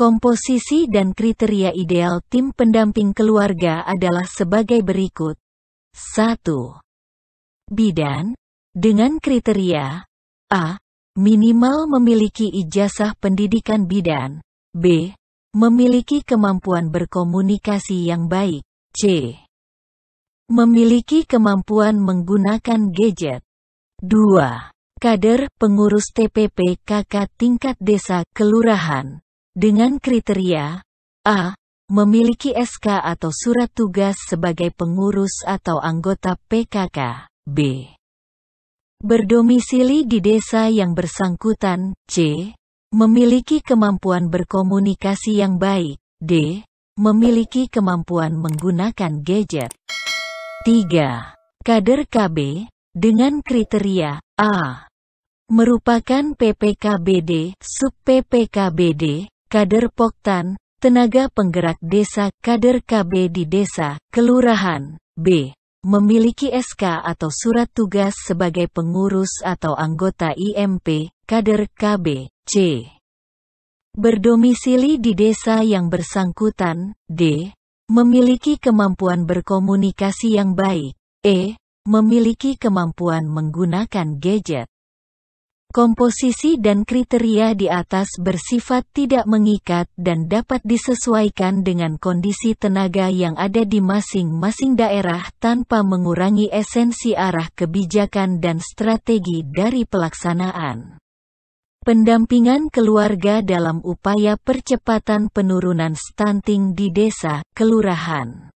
Komposisi dan kriteria ideal tim pendamping keluarga adalah sebagai berikut. 1. Bidan, dengan kriteria A. Minimal memiliki ijazah pendidikan bidan. B. Memiliki kemampuan berkomunikasi yang baik. C. Memiliki kemampuan menggunakan gadget. 2. Kader, pengurus TPP, KK tingkat desa, kelurahan. Dengan kriteria A. Memiliki SK atau surat tugas sebagai pengurus atau anggota PKK. B. Berdomisili di desa yang bersangkutan. C. Memiliki kemampuan berkomunikasi yang baik. D. Memiliki kemampuan menggunakan gadget. 3. Kader KB, dengan kriteria A. Merupakan PPKBD, sub PPKBD, Kader Poktan, tenaga penggerak desa, kader KB di desa, kelurahan, B. Memiliki SK atau surat tugas sebagai pengurus atau anggota IMP, kader KB, C. Berdomisili di desa yang bersangkutan, D. Memiliki kemampuan berkomunikasi yang baik, E. Memiliki kemampuan menggunakan gadget. Komposisi dan kriteria di atas bersifat tidak mengikat dan dapat disesuaikan dengan kondisi tenaga yang ada di masing-masing daerah tanpa mengurangi esensi arah kebijakan dan strategi dari pelaksanaan. Pendampingan keluarga dalam upaya percepatan penurunan stunting di desa, kelurahan.